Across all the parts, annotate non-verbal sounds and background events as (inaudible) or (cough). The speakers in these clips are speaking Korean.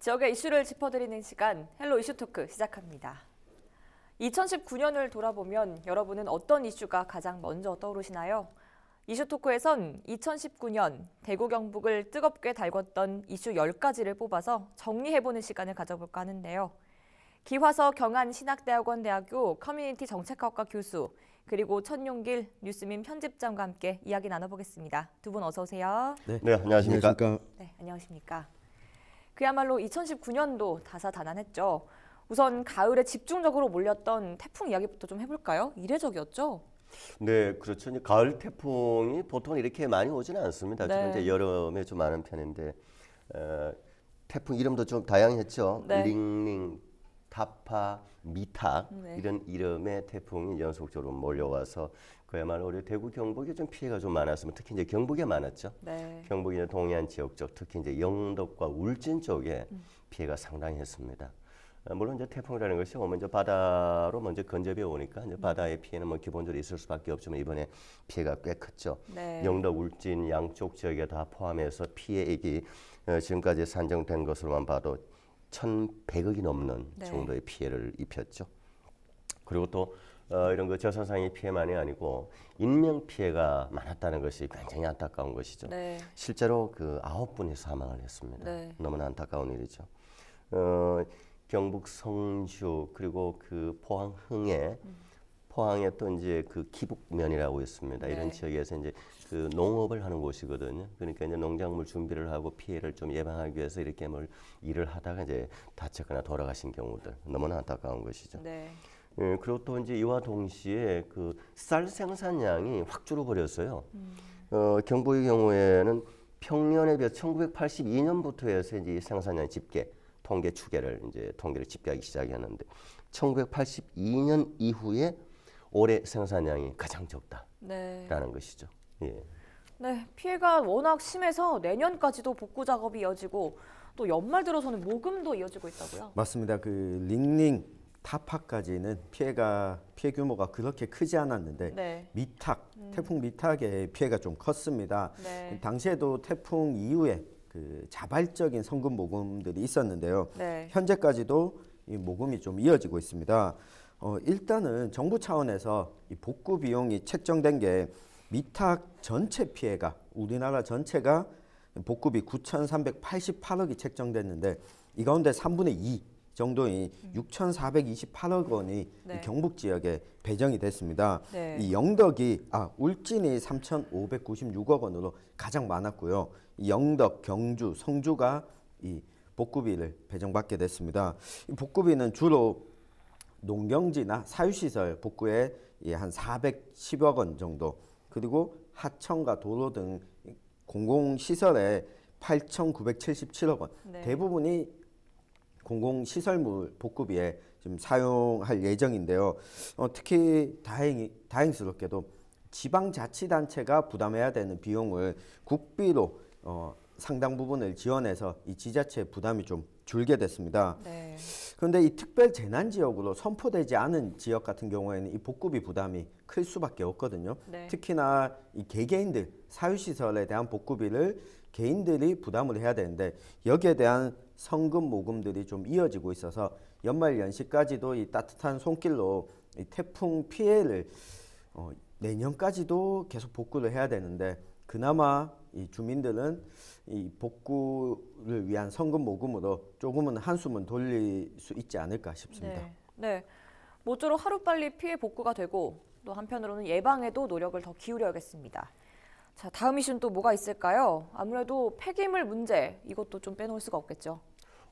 지역의 이슈를 짚어드리는 시간 헬로 이슈 토크 시작합니다. 2019년을 돌아보면 여러분은 어떤 이슈가 가장 먼저 떠오르시나요? 이슈 토크에선 2019년 대구 경북을 뜨겁게 달궜던 이슈 10가지를 뽑아서 정리해보는 시간을 가져볼까 하는데요. 기화서 경안 신학대학원 대학교 커뮤니티 정책학과 교수 그리고 천용길 뉴스민 편집장과 함께 이야기 나눠보겠습니다. 두 분 어서 오세요. 네, 네 안녕하십니까. 안녕하십니까. 네, 안녕하십니까. 그야말로 2019년도 다사다난했죠. 우선 가을에 집중적으로 몰렸던 태풍 이야기부터 좀 해볼까요? 이례적이었죠? 네, 그렇죠. 가을 태풍이 보통 이렇게 많이 오지는 않습니다. 네. 이제 여름에 좀 많은 편인데 어, 태풍 이름도 좀 다양했죠. 네. 링링, 타파, 미타 네. 이런 이름의 태풍이 연속적으로 몰려와서 그야말로 우리 대구 경북에좀 피해가 좀 많았으면 특히 이제 경북에 많았죠. 네. 경북이나 동해안 지역 쪽 특히 이제 영덕과 울진 쪽에 음. 피해가 상당했습니다. 어, 물론 이제 태풍이라는 것이 오면 이제 바다로 먼저 뭐 건접해 오니까 이제 음. 바다의 피해는 뭐 기본적으로 있을 수밖에 없지만 이번에 피해가 꽤 컸죠. 네. 영덕 울진 양쪽 지역에 다 포함해서 피해액이 어, 지금까지 산정된 것으로만 봐도 천백억이 넘는 네. 정도의 피해를 입혔죠. 그리고 또 어, 이런 그 저선상의 피해만이 아니고 인명 피해가 많았다는 것이 굉장히 안타까운 것이죠. 네. 실제로 그 아홉 분이 사망을 했습니다. 네. 너무나 안타까운 일이죠. 어, 경북 성주 그리고 그 포항 흥해 포항의또 이제 그 기북면이라고 있습니다. 네. 이런 지역에서 이제 그 농업을 하는 곳이거든요. 그러니까 이제 농작물 준비를 하고 피해를 좀 예방하기 위해서 이렇게 뭘 일을 하다가 이제 다쳤거나 돌아가신 경우들 너무나 안타까운 것이죠. 네. 예, 그리고 또 이제 이와 동시에 그 쌀 생산량이 확 줄어버렸어요. 음. 어, 경북의 경우에는 평년에 비해 1982년부터 해서 이제 생산량 집계 통계 추계를 이제 통계를 집계하기 시작했는데 1982년 이후에 올해 생산량이 가장 적다라는 네. 것이죠. 예. 네, 피해가 워낙 심해서 내년까지도 복구 작업이 이어지고 또 연말 들어서는 모금도 이어지고 있다고요. 맞습니다. 그 링링 타파까지는 피해가 피해 규모가 그렇게 크지 않았는데 네. 미탁 음. 태풍 미탁의 피해가 좀 컸습니다. 네. 당시에도 태풍 이후에 그 자발적인 성금 모금들이 있었는데요. 네. 현재까지도 이 모금이 좀 이어지고 있습니다. 어, 일단은 정부 차원에서 이 복구 비용이 책정된 게 미탁 전체 피해가 우리나라 전체가 복구비 9,388억이 책정됐는데 이 가운데 3분의 2 정도인 음. 6,428억 원이 네. 경북 지역에 배정이 됐습니다. 네. 이 영덕이 아 울진이 3,596억 원으로 가장 많았고요. 영덕, 경주, 성주가 이 복구비를 배정받게 됐습니다. 이 복구비는 주로 농경지나 사유시설 복구에 예, 한 410억 원 정도 그리고 하천과 도로 등 공공시설에 8,977억 원 네. 대부분이 공공시설물 복구비에 지금 사용할 예정인데요. 어, 특히 다행히, 다행스럽게도 지방자치단체가 부담해야 되는 비용을 국비로 어, 상당 부분을 지원해서 이 지자체 부담이 좀 줄게 됐습니다. 네. 그런데 이 특별 재난 지역으로 선포되지 않은 지역 같은 경우에는 이 복구비 부담이 클 수밖에 없거든요. 네. 특히나 이 개개인들 사유시설에 대한 복구비를 개인들이 부담을 해야 되는데 여기에 대한 성금 모금들이 좀 이어지고 있어서 연말 연시까지도 이 따뜻한 손길로 이 태풍 피해를 어, 내년까지도 계속 복구를 해야 되는데 그나마 이 주민들은 이 복구를 위한 성금 모금으로 조금은 한숨은 돌릴 수 있지 않을까 싶습니다. 네. 네. 모쪼록 하루빨리 피해 복구가 되고 또 한편으로는 예방에도 노력을 더 기울여야겠습니다. 자, 다음 이슈는 또 뭐가 있을까요? 아무래도 폐기물 문제 이것도 좀 빼놓을 수가 없겠죠.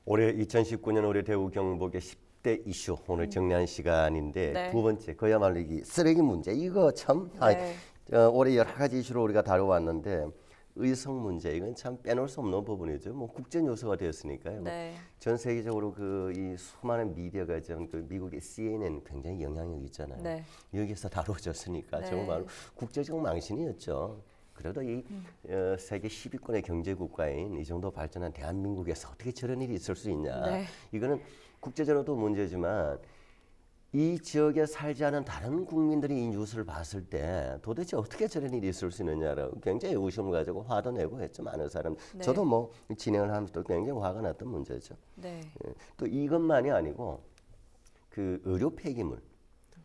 올해 2019년 올해 대우 경북의 10대 이슈 오늘 음. 정리한 시간인데 네. 두 번째 그야말로 이 쓰레기 문제 이거 참 네. 아니, 어, 올해 여러 가지 이슈로 우리가 다뤄왔는데 의성 문제 이건 참 빼놓을 수 없는 부분이죠. 뭐 국제 요소가 되었으니까요. 네. 전 세계적으로 그이 수많은 미디어가 지금 그 미국의 CNN 굉장히 영향력 있잖아요. 네. 여기서 (laughs) 다루졌으니까 네. 정말 국제적 망신이었죠. 그래도 이 음. 어, 세계 10위권의 경제 국가인 이 정도 발전한 대한민국에서 어떻게 저런 일이 있을 수 있냐. 네. 이거는 국제적으로도 문제지만 이 지역에 살지 않은 다른 국민들이 이 뉴스를 봤을 때 도대체 어떻게 저런 일이 있을 수 있느냐라고 굉장히 의심을 가지고 화도 내고 했죠 많은 사람 네. 저도 뭐 진행을 하면서 굉장히 화가 났던 문제죠 네. 예. 또 이것만이 아니고 그 의료 폐기물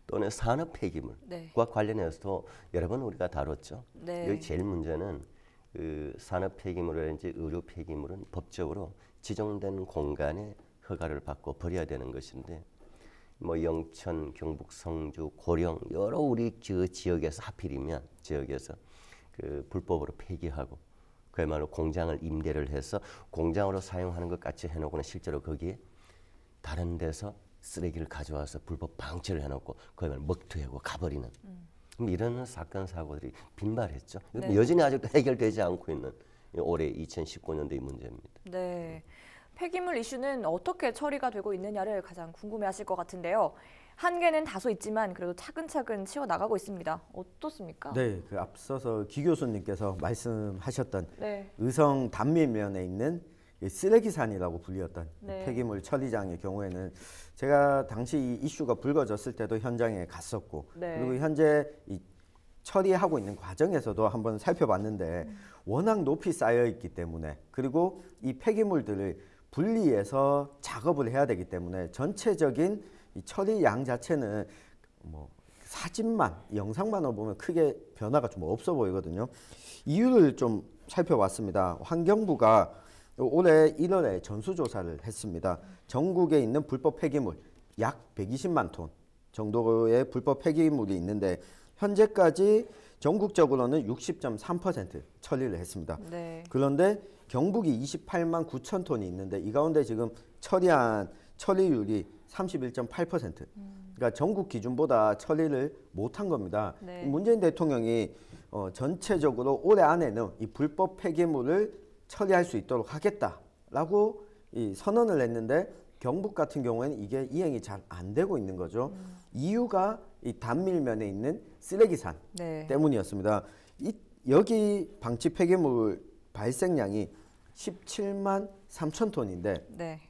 또는 산업 폐기물과 네. 관련해서도 여러 번 우리가 다뤘죠. 네. 여기 제일 문제는 그 산업 폐기물이라든지 의료 폐기물은 법적으로 지정된 공간에 허가를 받고 버려야 되는 것인데 뭐 영천, 경북, 성주, 고령 여러 우리 그 지역에서 하필이면 지역에서 그 불법으로 폐기하고 그야말로 공장을 임대를 해서 공장으로 사용하는 것 같이 해놓고는 실제로 거기에 다른 데서 쓰레기를 가져와서 불법 방치를 해놓고 그야말로 먹튀하고 가버리는 음. 그럼 이런 사건 사고들이 빈발했죠. 네. 여전히 아직 해결되지 않고 있는 올해 2019년도의 문제입니다. 네. 폐기물 이슈는 어떻게 처리가 되고 있느냐를 가장 궁금해하실 것 같은데요. 한계는 다소 있지만 그래도 차근차근 치워 나가고 있습니다. 어떻습니까? 네, 그 앞서서 기 교수님께서 말씀하셨던 네. 의성 단미면에 있는 예, 쓰레기산이라고 불리었던 네. 폐기물 처리장의 경우에는 제가 당시 이 이슈가 불거졌을 때도 현장에 갔었고 네. 그리고 현재 이 처리하고 있는 과정에서도 한번 살펴봤는데 음. 워낙 높이 쌓여 있기 때문에 그리고 이 폐기물들을 분리해서 작업을 해야 되기 때문에 전체적인 이 처리 양 자체는 뭐 사진만 영상만으로 보면 크게 변화가 좀 없어 보이거든요. 이유를 좀 살펴봤습니다. 환경부가 올해 인원의 전수조사를 했습니다. 전국에 있는 불법 폐기물 약 120만 톤 정도의 불법 폐기물이 있는데 현재까지 전국적으로는 60.3% 처리를 했습니다. 네. 그런데 경북이 28만 9천 톤이 있는데 이 가운데 지금 처리한 처리율이 31.8% 음. 그러니까 전국 기준보다 처리를 못한 겁니다. 네. 문재인 대통령이 어, 전체적으로 올해 안에는 이 불법 폐기물을 처리할 수 있도록 하겠다라고 이 선언을 했는데 경북 같은 경우에는 이게 이행이 잘 안 되고 있는 거죠. 음. 이유가 이 단밀면에 있는 쓰레기산 네. 때문이었습니다. 이, 여기 방치 폐기물 발생량이 17만 3천 톤인데 네.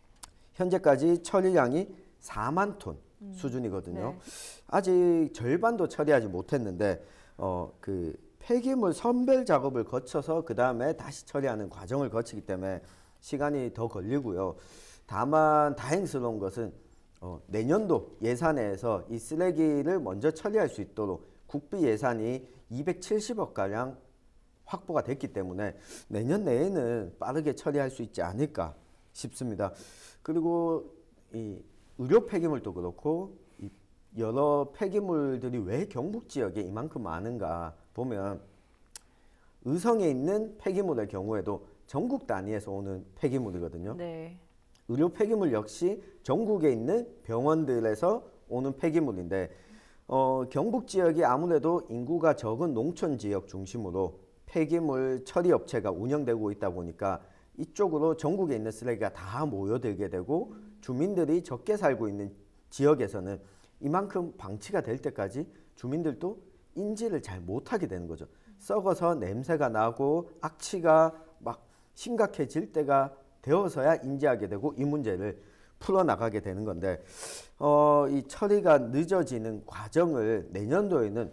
현재까지 처리량이 4만 톤 음. 수준이거든요. 네. 아직 절반도 처리하지 못했는데 어, 그 폐기물 선별 작업을 거쳐서 그 다음에 다시 처리하는 과정을 거치기 때문에 시간이 더 걸리고요. 다만 다행스러운 것은 어, 내년도 예산에서 이 쓰레기를 먼저 처리할 수 있도록 국비 예산이 270억가량 확보가 됐기 때문에 내년 내에는 빠르게 처리할 수 있지 않을까 싶습니다. 그리고 이 의료 폐기물도 그렇고 여러 폐기물들이 왜 경북 지역에 이만큼 많은가 보면 의성에 있는 폐기물의 경우에도 전국 단위에서 오는 폐기물이거든요. 네. 의료 폐기물 역시 전국에 있는 병원들에서 오는 폐기물인데 어, 경북 지역이 아무래도 인구가 적은 농촌 지역 중심으로 폐기물 처리 업체가 운영되고 있다 보니까 이쪽으로 전국에 있는 쓰레기가 다 모여들게 되고 주민들이 적게 살고 있는 지역에서는 이만큼 방치가 될 때까지 주민들도 인지를 잘 못하게 되는 거죠. 썩어서 냄새가 나고 악취가 막 심각해질 때가 되어서야 인지하게 되고 이 문제를 풀어나가게 되는 건데 어, 이 처리가 늦어지는 과정을 내년도에는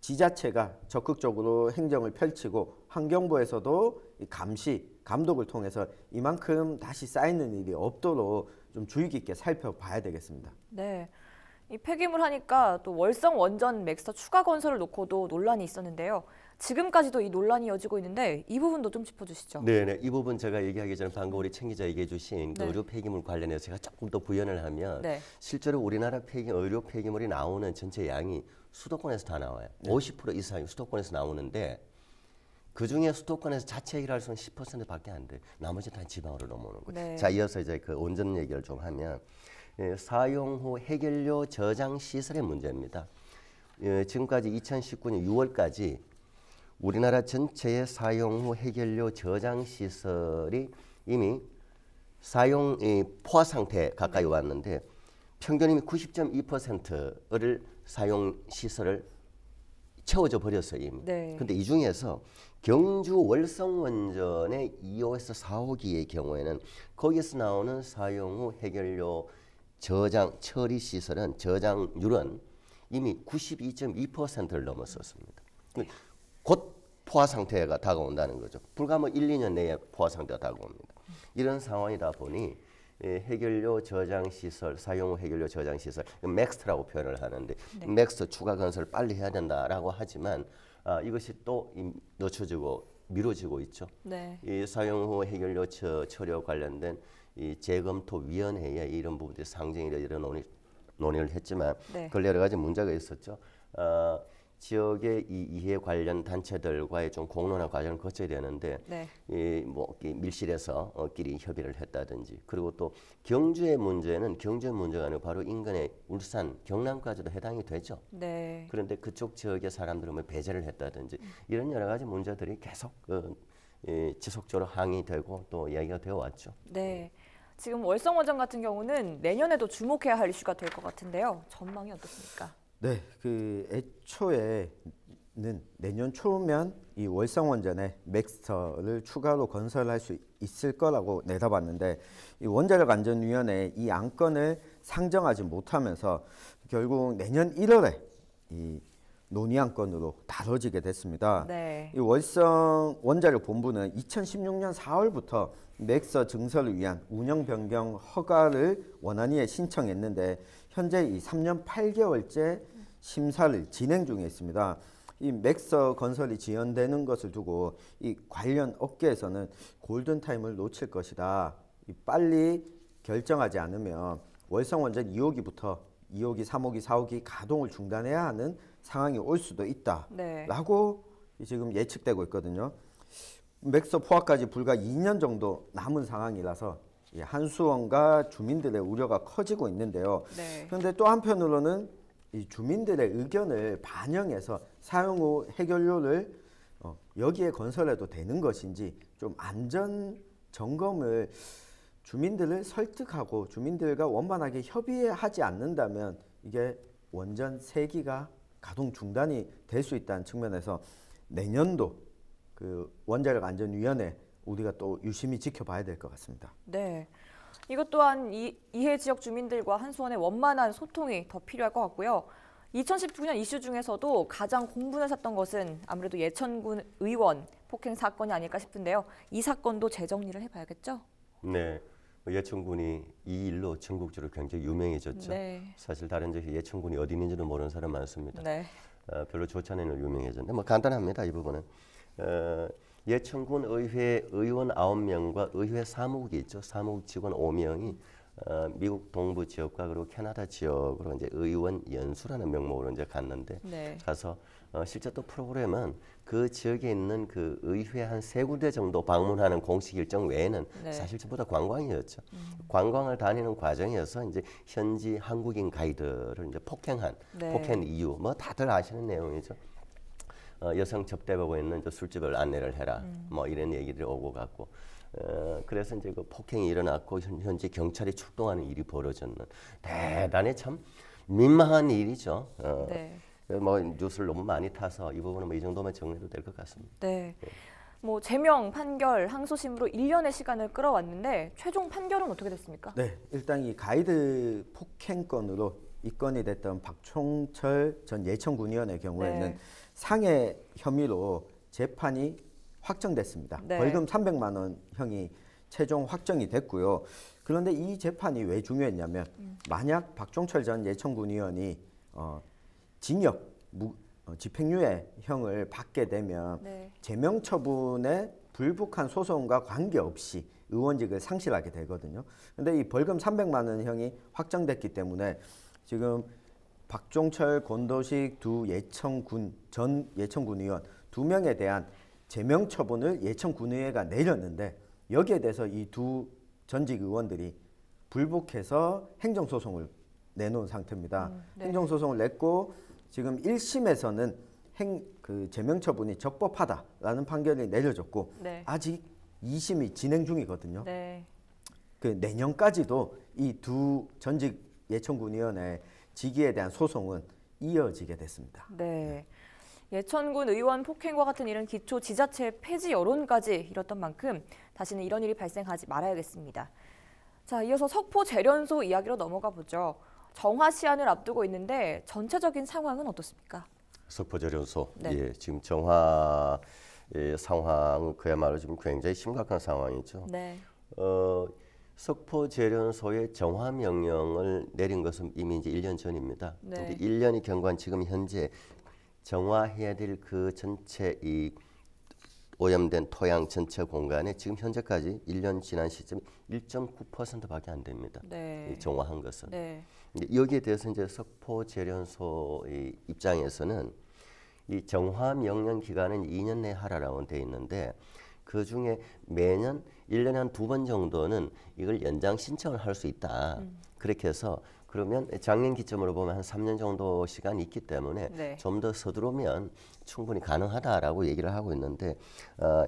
지자체가 적극적으로 행정을 펼치고 환경부에서도 감시, 감독을 통해서 이만큼 다시 쌓이는 일이 없도록 좀 주의 깊게 살펴봐야 되겠습니다. 네. 이 폐기물 하니까 또 월성 원전 맥스터 추가 건설을 놓고도 논란이 있었는데요. 지금까지도 이 논란이 이어지고 있는데 이 부분도 좀 짚어주시죠. 네, 이 부분 제가 얘기하기 전에 방금 우리 챙 기자 얘기해 주신 그 네. 의료 폐기물 관련해서 제가 조금 더 부연을 하면 네. 실제로 우리나라 폐기, 의료 폐기물이 나오는 전체 양이 수도권에서 다 나와요. 네. 50% 이상이 수도권에서 나오는데 그중에 수도권에서 자체 일할수는 10%밖에 안 돼. 나머지 다 지방으로 넘어오는 거예요. 네. 자, 이어서 이제 그 온전 얘기를 좀 하면 예, 사용 후 해결료 저장 시설의 문제입니다. 예, 지금까지 2019년 6월까지 우리나라 전체의 사용 후 해결료 저장 시설이 이미 사용 포화 상태 가까이 왔는데 평균 이 90.2%를 사용 시설을 채워져 버렸어요 이미. 네. 근데 이 중에서 경주 월성 원전의 2호에서 4호기의 경우에는 거기에서 나오는 사용 후 해결료 저장 처리 시설은 저장률은 이미 92.2%를 넘었었습니다. 그러니까 곧 포화 상태가 다가온다는 거죠. 불과 뭐 1, 2년 내에 포화 상태가 다가옵니다. 이런 상황이다 보니 예, 해결료 저장 시설 사용 후 해결료 저장 시설 맥스트라고 표현을 하는데 네. 맥스트 추가 건설 빨리 해야 된다라고 하지만 아, 이것이 또 늦춰지고 미뤄지고 있죠. 네. 이 사용 후 해결료 처, 처리와 관련된 이 재검토 위원회에 이런 부분들이 상징이라 이런 논의, 논의를 했지만 네. 그 여러 가지 문제가 있었죠. 어, 지역의 이 이해 관련 단체들과의 좀 공론화 과정을 거쳐야 되는데 네. 이뭐 밀실에서 어, 끼리 협의를 했다든지 그리고 또 경주의 문제는 경주의 문제가 아니고 바로 인근의 울산 경남까지도 해당이 되죠. 네. 그런데 그쪽 지역의 사람들은 뭐 배제를 했다든지 음. 이런 여러 가지 문제들이 계속 그 예, 지속적으로 항의되고 또 이야기가 되어 왔죠. 네. 예. 지금 월성원전 같은 경우는 내년에도 주목해야 할 이슈가 될 것 같은데요. 전망이 어떻습니까? 네, 그 애초에는 내년 초면 이 월성원전에 맥스터를 추가로 건설할 수 있을 거라고 내다봤는데 이 원자력 안전위원회 이 안건을 상정하지 못하면서 결국 내년 1월에 이 논의한 건으로 다뤄지게 됐습니다. 네. 이 월성 원자력 본부는 2016년 4월부터 맥서 증설을 위한 운영 변경 허가를 원안위에 신청했는데 현재 이 3년 8개월째 심사를 진행 중에 있습니다. 이 맥서 건설이 지연되는 것을 두고 이 관련 업계에서는 골든타임을 놓칠 것이다. 빨리 결정하지 않으면 월성원전 2호기부터 2호기, 3호기, 4호기 가동을 중단해야 하는 상황이 올 수도 있다. 라고 네. 지금 예측되고 있거든요. 맥서 포화까지 불과 2년 정도 남은 상황이라서 예, 한수원과 주민들의 우려가 커지고 있는데요. 네. 그런데 또 한편으로는 이 주민들의 의견을 반영해서 사용 후 해결료를 어, 여기에 건설해도 되는 것인지 좀 안전 점검을 주민들을 설득하고 주민들과 원만하게 협의하지 않는다면 이게 원전 세기가 가동 중단이 될 수 있다는 측면에서 내년도 그 원자력 안전위원회 우리가 또 유심히 지켜봐야 될 것 같습니다. 네. 이것 또한 이, 이해 지역 주민들과 한수원의 원만한 소통이 더 필요할 것 같고요. 2019년 이슈 중에서도 가장 공분을 샀던 것은 아무래도 예천군 의원 폭행 사건이 아닐까 싶은데요. 이 사건도 재정리를 해봐야겠죠? 네. 예천군이 이 일로 전국적으로 굉장히 유명해졌죠. 네. 사실 다른 지역 예천군이 어디 있는지는 모르는 사람 많습니다. 네. 어, 별로 좋지 않은 유명해졌는데 뭐 간단합니다. 이 부분은. 어, 예천군 의회 의원 9명과 의회 사무국이 있죠. 사무국 직원 5명이 어, 미국 동부 지역과 그리고 캐나다 지역으로 이제 의원 연수라는 명목으로 이제 갔는데 네. 가서 어, 실제 또 프로그램은 그 지역에 있는 그 의회 한 세 군데 정도 방문하는 공식 일정 외에는 네. 사실 전부다 관광이었죠. 음. 관광을 다니는 과정이어서 이제 현지 한국인 가이드를 이제 폭행한 네. 폭행 이유 뭐 다들 아시는 내용이죠. 어, 여성 접대하고 있는 저 술집을 안내를 해라. 음. 뭐 이런 얘기들이 오고 갔고. 어, 그래서 이제 그 폭행이 일어났고 현, 재 경찰이 출동하는 일이 벌어졌는 대단히 참 민망한 일이죠. 어, 네. 뭐 뉴스를 너무 많이 타서 이 부분은 뭐이 정도만 정리도 될 것 같습니다. 네. 예. 뭐 제명 판결 항소심으로 1년의 시간을 끌어왔는데 최종 판결은 어떻게 됐습니까? 네, 일단 이 가이드 폭행 건으로 입건이 됐던 박총철 전 예천군의원의 경우에는 네. 상해 혐의로 재판이 확정됐습니다. 네. 벌금 300만 원형이 최종 확정이 됐고요. 그런데 이 재판이 왜 중요했냐면 음. 만약 박종철 전 예천군 의원이 어, 징역 무, 어, 집행유예 형을 받게 되면 네. 제명 처분에 불복한 소송과 관계없이 의원직을 상실하게 되거든요. 근데 이 벌금 300만 원 형이 확정됐기 때문에 지금 박종철 권도식 두 예천군 전 예천군 의원 두 명에 대한 제명 처분을 예천군의회가 내렸는데 여기에 대해서 이 두 전직 의원들이 불복해서 행정소송을 내놓은 상태입니다. 음, 네. 행정소송을 냈고 지금 1심에서는 행, 그 제명 처분이 적법하다라는 판결이 내려졌고 네. 아직 2심이 진행 중이거든요. 네. 그 내년까지도 이 두 전직 예천군의원의 직위에 대한 소송은 이어지게 됐습니다. 네. 예천군 의원 폭행과 같은 일은 기초 지자체 폐지 여론까지 일었던 만큼 다시는 이런 일이 발생하지 말아야겠습니다. 자, 이어서 석포 재련소 이야기로 넘어가 보죠. 정화 시안을 앞두고 있는데 전체적인 상황은 어떻습니까? 석포 재련소. 네. 예, 지금 정화 예, 상황 그야말로 지금 굉장히 심각한 상황이죠. 네. 어, 석포재련소의 정화 명령을 내린 것은 이미 이제 1년 전입니다. 네. 그런데 1년이 경과한 지금 현재 정화해야 될 그 전체 이 오염된 토양 전체 공간에 지금 현재까지 1년 지난 시점 1.9%밖에 안 됩니다. 네. 정화한 것은. 네. 여기에 대해서 이제 석포재련소의 입장에서는 이 정화 명령 기간은 2년 내 하라라고 돼 있는데 그 중에 매년 일년에 한 두 번 정도는 이걸 연장 신청을 할 수 있다. 음. 그렇게 해서 그러면 작년 기점으로 보면 한 3년 정도 시간이 있기 때문에 네. 좀더 서두르면 충분히 가능하다라고 얘기를 하고 있는데 어,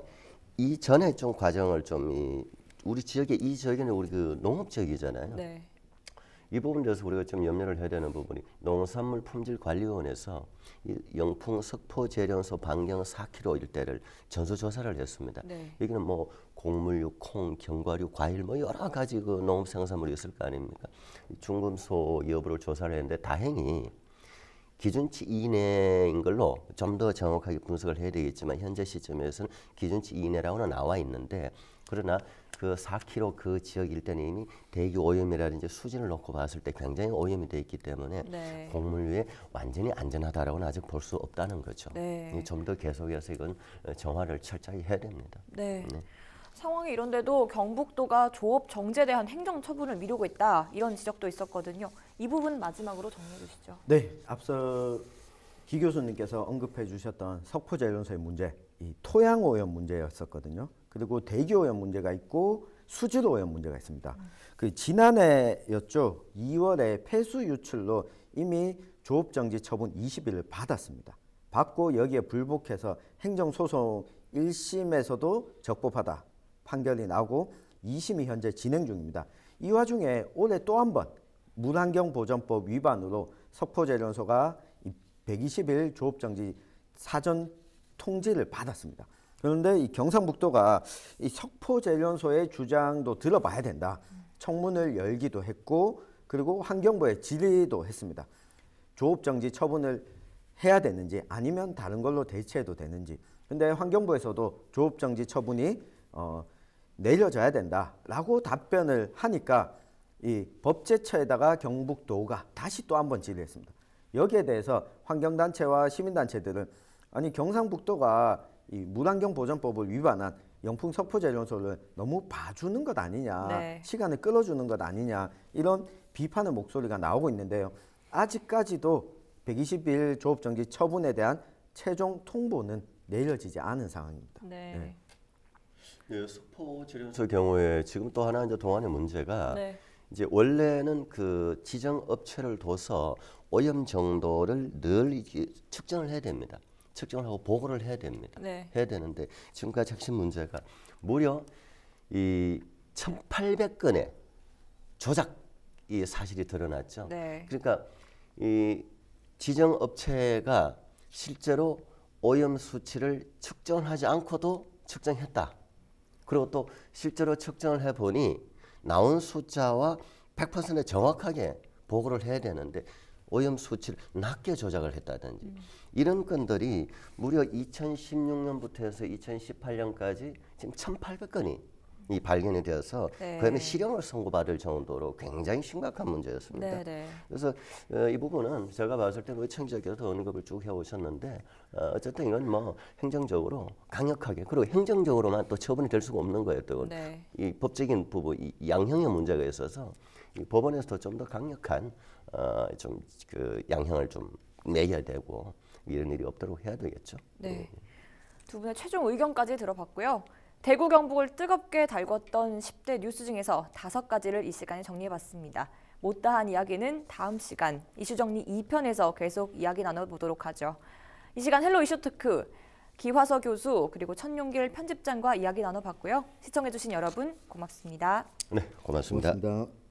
이전에 좀 과정을 좀 이, 우리 지역에 이 지역에는 우리 그 농업 지역이잖아요. 네. 이 부분에 대해서 우리가 좀 염려를 해야 되는 부분이 농산물 품질 관리원에서 영풍 석포 재련소 반경 4km 일대를 전수 조사를 했습니다. 네. 여기는 뭐 곡물류, 콩, 견과류, 과일 뭐 여러 가지 그 농업 생산물이 있을 거 아닙니까? 중금소 여부를 조사를 했는데 다행히 기준치 이내인 걸로 좀 더 정확하게 분석을 해야 되겠지만 현재 시점에서는 기준치 이내라고는 나와 있는데 그러나 그 4km 그 지역 일대는 이미 대기 오염이라든지 수질을 놓고 봤을 때 굉장히 오염이 돼 있기 때문에 네. 곡물 위에 완전히 안전하다라고는 아직 볼 수 없다는 거죠. 네. 좀더 계속해서 이건 어, 정화를 철저히 해야 됩니다. 네. 네. 상황이 이런데도 경북도가 조업 정제에 대한 행정 처분을 미루고 있다 이런 지적도 있었거든요. 이 부분 마지막으로 정리해 주시죠. 네, 앞서 기 교수님께서 언급해 주셨던 석포 재련소의 문제, 이 토양 오염 문제였었거든요. 그리고 대기 오염 문제가 있고 수질 오염 문제가 있습니다. 그 지난해였죠. 2월에 폐수 유출로 이미 조업 정지 처분 20일을 받았습니다. 받고 여기에 불복해서 행정 소송 1심에서도 적법하다 판결이 나고 2심이 현재 진행 중입니다. 이 와중에 올해 또 한 번 물환경보전법 위반으로 석포재련소가 120일 조업정지 사전 통지를 받았습니다. 그런데 이 경상북도가 이 석포재련소의 주장도 들어봐야 된다. 청문을 열기도 했고 그리고 환경부에 질의도 했습니다. 조업정지 처분을 해야 되는지 아니면 다른 걸로 대체해도 되는지. 근데 환경부에서도 조업정지 처분이 어, 내려져야 된다라고 답변을 하니까 이 법제처에다가 경북도가 다시 또 한 번 질의했습니다. 여기에 대해서 환경단체와 시민단체들은 아니 경상북도가 이 문환경 보전법을 위반한 영풍 석포 재련소를 너무 봐주는 것 아니냐, 네. 시간을 끌어주는 것 아니냐 이런 비판의 목소리가 나오고 있는데요. 아직까지도 120일 조업정지 처분에 대한 최종 통보는 내려지지 않은 상황입니다. 네. 네. 네, 수포 재련소 경우에 지금 또 하나 이제 동안의 문제가 네. 이제 원래는 그 지정 업체를 둬서 오염 정도를 늘 측정을 해야 됩니다. 측정을 하고 보고를 해야 됩니다. 네. 해야 되는데 지금까지 핵심 문제가 무려 이 1,800건의 조작이 사실이 드러났죠. 네. 그러니까 이 지정 업체가 실제로 오염 수치를 측정하지 않고도 측정했다. 그리고 또 실제로 측정을 해 보니 나온 숫자와 100% 정확하게 보고를 해야 되는데 오염 수치를 낮게 조작을 했다든지 음. 이런 건들이 무려 2016년부터 해서 2018년까지 지금 1,800건이 이 발견이 되어서 네. 그에는 실형을 선고받을 정도로 굉장히 심각한 문제였습니다. 네네. 네. 그래서 어, 이 부분은 제가 봤을 때뭐청취자께서 언급을 쭉 해오셨는데 어, 어쨌든 이건 뭐 행정적으로 강력하게 그리고 행정적으로만 또 처분이 될 수가 없는 거예요. 또이 네. 법적인 부분 이 양형의 문제가 있어서 이 법원에서도 좀 더 강력한 어, 좀그 양형을 좀내야 되고 이런 일이 없도록 해야 되겠죠. 네. 예. 두 분의 최종 의견까지 들어봤고요. 대구 경북을 뜨겁게 달궜던 10대 뉴스 중에서 다섯 가지를 이 시간에 정리해봤습니다. 못다한 이야기는 다음 시간 이슈 정리 2편에서 계속 이야기 나눠보도록 하죠. 이 시간 헬로 이슈토크 기화서 교수 그리고 천용길 편집장과 이야기 나눠봤고요. 시청해주신 여러분 고맙습니다. 네, 고맙습니다. 고맙습니다.